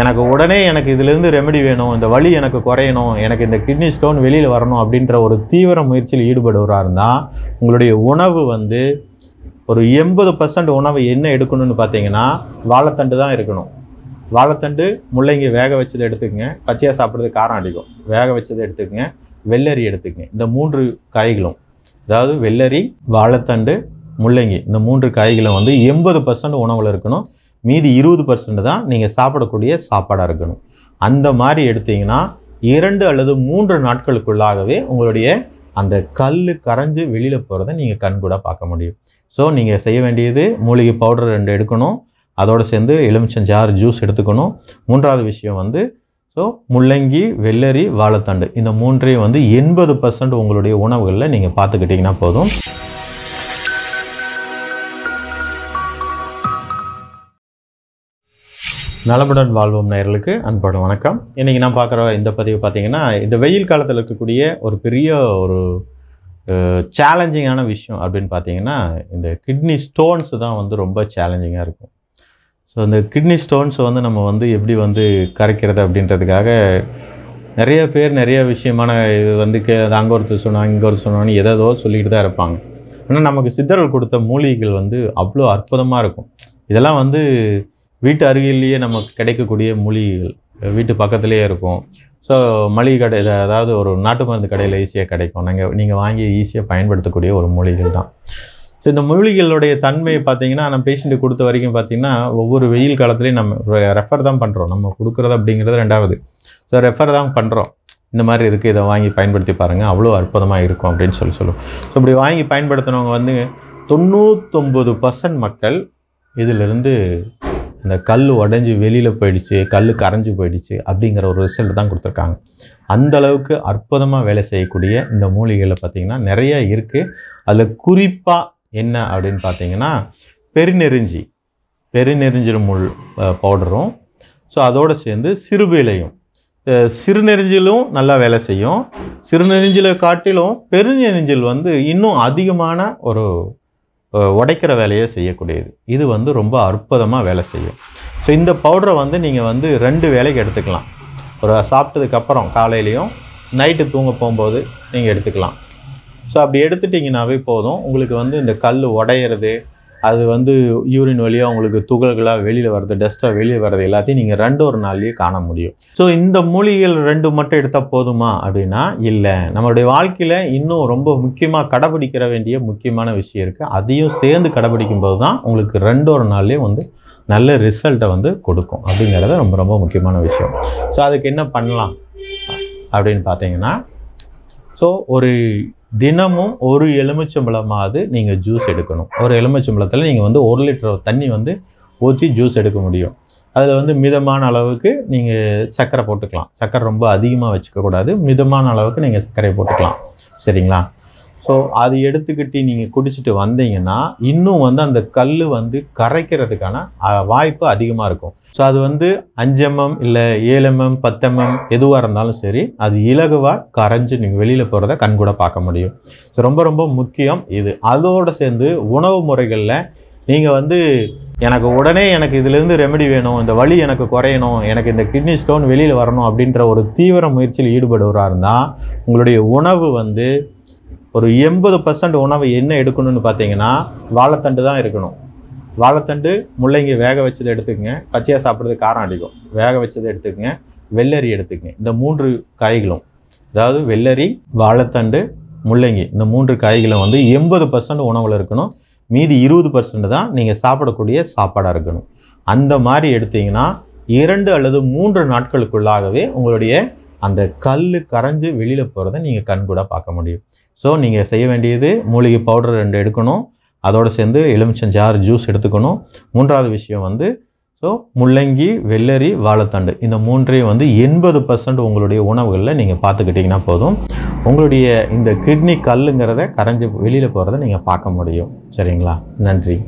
எனக்கு உடனே எனக்கு இதுலேருந்து ரெமெடி வேணும் இந்த வலி எனக்கு குறையணும் எனக்கு இந்த கிட்னி ஸ்டோன் வெளியில் வரணும் அப்படின்ற ஒரு தீவிர முயற்சியில் ஈடுபடுவராக தான் உங்களுடைய உணவு வந்து ஒரு எண்பது பர்சன்ட் உணவு என்ன எடுக்கணும்னு பார்த்தீங்கன்னா வாழைத்தண்டு தான் இருக்கணும் வாழைத்தண்டு முள்ளங்கி வேக வச்சதை எடுத்துக்கங்க பச்சையாக சாப்பிட்றது காரம் அடிக்கும் வேக வச்சதை எடுத்துக்கங்க வெள்ளரி எடுத்துக்கங்க இந்த மூன்று காய்களும் அதாவது வெள்ளரி வாழைத்தண்டு முள்ளங்கி இந்த மூன்று காய்களும் வந்து எண்பது பர்சன்ட் உணவில் இருக்கணும் மீதி இருபது பர்சன்ட் தான் நீங்கள் சாப்பிடக்கூடிய சாப்பாடாக இருக்கணும் அந்த மாதிரி எடுத்தீங்கன்னா இரண்டு அல்லது மூன்று நாட்களுக்குள்ளாகவே உங்களுடைய அந்த கல் கரைஞ்சி வெளியில் போகிறத நீங்கள் கூட பார்க்க முடியும் ஸோ நீங்கள் செய்ய வேண்டியது மூலிகை பவுடர் ரெண்டு எடுக்கணும் அதோடு சேர்ந்து எலுமிச்சஞ்சாறு ஜூஸ் எடுத்துக்கணும் மூன்றாவது விஷயம் வந்து ஸோ முள்ளங்கி வெள்ளரி வாழைத்தண்டு இந்த மூன்றையும் வந்து எண்பது பர்சன்ட் உங்களுடைய உணவுகளில் நீங்கள் பார்த்துக்கிட்டிங்கன்னா போதும் நலமுடன் வாழ்வோம் நேர்களுக்கு அன்பான வணக்கம் இன்றைக்கி நான் பார்க்குற இந்த பதிவு பார்த்திங்கன்னா இந்த வெயில் காலத்தில் இருக்கக்கூடிய ஒரு பெரிய ஒரு சேலஞ்சிங்கான விஷயம் அப்படின்னு பார்த்தீங்கன்னா இந்த கிட்னி ஸ்டோன்ஸ் தான் வந்து ரொம்ப சேலஞ்சிங்காக இருக்கும் ஸோ அந்த கிட்னி ஸ்டோன்ஸை வந்து நம்ம வந்து எப்படி வந்து கரைக்கிறது அப்படின்றதுக்காக நிறைய பேர் நிறைய விஷயமான இது வந்து கே அங்கே ஒருத்தர் சொன்னாங்க இங்கே ஒருத்தர் சொன்னாங்கன்னு எதோ சொல்லிக்கிட்டு தான் இருப்பாங்க ஆனால் நமக்கு சித்தர்கள் கொடுத்த மூலிகைகள் வந்து அவ்வளோ அற்புதமாக இருக்கும் இதெல்லாம் வந்து வீட்டு அருகிலேயே நமக்கு கிடைக்கக்கூடிய மூலிகைகள் வீட்டு பக்கத்துலேயே இருக்கும் ஸோ மளிகை கடையில் அதாவது ஒரு நாட்டு மருந்து கடையில் ஈஸியாக கிடைக்கும் நாங்கள் நீங்கள் வாங்கி ஈஸியாக பயன்படுத்தக்கூடிய ஒரு மூலிகைகள் தான் ஸோ இந்த மூலிகளுடைய தன்மை பார்த்திங்கன்னா நம்ம பேஷண்ட்டு கொடுத்த வரைக்கும் பார்த்திங்கன்னா ஒவ்வொரு வெயில் காலத்துலேயும் நம்ம ரெஃபர் தான் பண்ணுறோம் நம்ம கொடுக்குறது அப்படிங்கிறது ரெண்டாவது ஸோ ரெஃபர் தான் பண்ணுறோம் இந்த மாதிரி இருக்குது இதை வாங்கி பயன்படுத்தி பாருங்கள் அவ்வளோ அற்புதமாக இருக்கும் அப்படின்னு சொல்லி சொல்லுவோம் ஸோ இப்படி வாங்கி பயன்படுத்தினவங்க வந்து தொண்ணூத்தொம்பது பர்சன்ட் மக்கள் இதிலிருந்து இந்த கல் உடஞ்சி வெளியில் போயிடுச்சு கல் கரைஞ்சி போயிடுச்சு அப்படிங்கிற ஒரு ரிசல்ட் தான் கொடுத்துருக்காங்க அந்த அளவுக்கு அற்புதமாக வேலை செய்யக்கூடிய இந்த மூலிகையில் பார்த்திங்கன்னா நிறைய இருக்குது அதில் குறிப்பாக என்ன அப்படின்னு பார்த்தீங்கன்னா பெருநெறிஞ்சி பெருநெறிஞ்சிற முள் பவுடரும் ஸோ அதோடு சேர்ந்து இலையும் சிறுநெறிஞ்சிலும் நல்லா வேலை செய்யும் சிறுநெறிஞ்சிலை காட்டிலும் பெருநெறிஞ்சில் வந்து இன்னும் அதிகமான ஒரு உடைக்கிற வேலையை செய்யக்கூடியது இது வந்து ரொம்ப அற்புதமாக வேலை செய்யும் ஸோ இந்த பவுடரை வந்து நீங்கள் வந்து ரெண்டு வேலைக்கு எடுத்துக்கலாம் ஒரு சாப்பிட்டதுக்கப்புறம் காலையிலையும் நைட்டு தூங்க போகும்போது நீங்கள் எடுத்துக்கலாம் ஸோ அப்படி எடுத்துட்டிங்கனாவே போதும் உங்களுக்கு வந்து இந்த கல் உடையிறது அது வந்து யூரின் வழியாக உங்களுக்கு துகள்களாக வெளியில் வர்றது டஸ்ட்டாக வெளியே வர்றது எல்லாத்தையும் நீங்கள் ரெண்டு ஒரு நாள்லேயே காண முடியும் ஸோ இந்த மூலிகைகள் ரெண்டு மட்டும் எடுத்தால் போதுமா அப்படின்னா இல்லை நம்மளுடைய வாழ்க்கையில் இன்னும் ரொம்ப முக்கியமாக கடைபிடிக்கிற வேண்டிய முக்கியமான விஷயம் இருக்குது அதையும் சேர்ந்து கடைபிடிக்கும் போது தான் உங்களுக்கு ரெண்டு ஒரு நாள்லேயும் வந்து நல்ல ரிசல்ட்டை வந்து கொடுக்கும் அப்படிங்கிறது ரொம்ப ரொம்ப முக்கியமான விஷயம் ஸோ அதுக்கு என்ன பண்ணலாம் அப்படின்னு பார்த்தீங்கன்னா ஸோ ஒரு தினமும் ஒரு எலுமிச்சம்பழமாவது நீங்கள் ஜூஸ் எடுக்கணும் ஒரு எலுமிச்சம்பழத்தில் நீங்கள் வந்து ஒரு லிட்டர் தண்ணி வந்து ஊற்றி ஜூஸ் எடுக்க முடியும் அதில் வந்து மிதமான அளவுக்கு நீங்கள் சர்க்கரை போட்டுக்கலாம் சர்க்கரை ரொம்ப அதிகமாக வச்சுக்கக்கூடாது மிதமான அளவுக்கு நீங்கள் சர்க்கரை போட்டுக்கலாம் சரிங்களா ஸோ அது எடுத்துக்கிட்டு நீங்கள் குடிச்சிட்டு வந்தீங்கன்னா இன்னும் வந்து அந்த கல் வந்து கரைக்கிறதுக்கான வாய்ப்பு அதிகமாக இருக்கும் ஸோ அது வந்து அஞ்சு எம்எம் இல்லை ஏழு எம்எம் பத்து எம்எம் எதுவாக இருந்தாலும் சரி அது இலகுவாக கரைஞ்சு நீங்கள் வெளியில் போகிறத கண்கூட பார்க்க முடியும் ஸோ ரொம்ப ரொம்ப முக்கியம் இது அதோடு சேர்ந்து உணவு முறைகளில் நீங்கள் வந்து எனக்கு உடனே எனக்கு இதுலேருந்து ரெமெடி வேணும் இந்த வலி எனக்கு குறையணும் எனக்கு இந்த கிட்னி ஸ்டோன் வெளியில் வரணும் அப்படின்ற ஒரு தீவிர முயற்சியில் ஈடுபடுவராக உங்களுடைய உணவு வந்து ஒரு எண்பது பர்சன்ட் உணவு என்ன எடுக்கணும்னு பார்த்தீங்கன்னா வாழைத்தண்டு தான் இருக்கணும் வாழைத்தண்டு முள்ளங்கி வேக வச்சதை எடுத்துக்கோங்க பச்சையாக சாப்பிட்றது காரம் அடிக்கும் வேக வச்சதை எடுத்துக்கோங்க வெள்ளரி எடுத்துக்கங்க இந்த மூன்று காய்களும் அதாவது வெள்ளரி வாழைத்தண்டு முள்ளங்கி இந்த மூன்று காய்களும் வந்து எண்பது பர்சன்ட் உணவில் இருக்கணும் மீதி இருபது பர்சன்ட் தான் நீங்கள் சாப்பிடக்கூடிய சாப்பாடாக இருக்கணும் அந்த மாதிரி எடுத்திங்கன்னா இரண்டு அல்லது மூன்று நாட்களுக்குள்ளாகவே உங்களுடைய அந்த கல் கரைஞ்சி வெளியில் போகிறத நீங்கள் கண் கூட பார்க்க முடியும் ஸோ நீங்கள் செய்ய வேண்டியது மூலிகை பவுடர் ரெண்டு எடுக்கணும் அதோடு சேர்ந்து எலுமிச்சஞ்சாறு ஜூஸ் எடுத்துக்கணும் மூன்றாவது விஷயம் வந்து ஸோ முள்ளங்கி வெள்ளரி வாழைத்தண்டு இந்த மூன்றையும் வந்து எண்பது பர்சன்ட் உங்களுடைய உணவுகளில் நீங்கள் பார்த்துக்கிட்டிங்கன்னா போதும் உங்களுடைய இந்த கிட்னி கல்லுங்கிறத கரைஞ்சி வெளியில் போகிறத நீங்கள் பார்க்க முடியும் சரிங்களா நன்றி